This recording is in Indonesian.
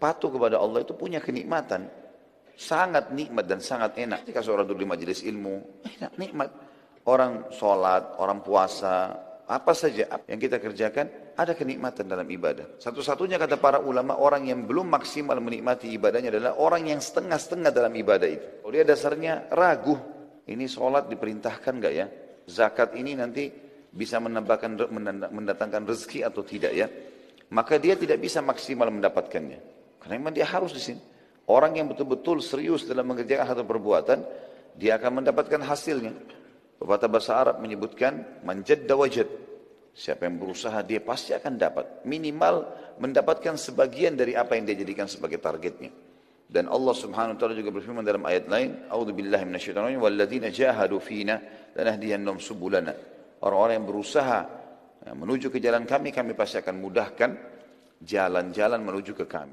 patuh kepada Allah itu punya kenikmatan. Sangat nikmat dan sangat enak. Ketika seorang duduk di majelis ilmu, enak, nikmat. Orang sholat, orang puasa, apa saja yang kita kerjakan, ada kenikmatan dalam ibadah. Satu-satunya kata para ulama, orang yang belum maksimal menikmati ibadahnya adalah orang yang setengah-setengah dalam ibadah itu. Kalau dia dasarnya ragu, ini sholat diperintahkan gak ya? Zakat ini nanti bisa menambahkan, mendatangkan rezeki atau tidak ya? Maka dia tidak bisa maksimal mendapatkannya. Karena memang dia harus di sini. Orang yang betul-betul serius dalam mengerjakan satu perbuatan, dia akan mendapatkan hasilnya. Pepatah bahasa Arab menyebutkan manjad dawajad. Siapa yang berusaha dia pasti akan dapat. Minimal mendapatkan sebagian dari apa yang dia jadikan sebagai targetnya. Dan Allah Subhanahu wa taala juga berfirman dalam ayat lain, "A'udzu billahi minasyaitonir rajim, walladzina jahadu fina lanahdiyannahum subulana." Orang-orang yang berusaha eh, menuju ke jalan kami, kami pasti akan mudahkan jalan-jalan menuju ke kami.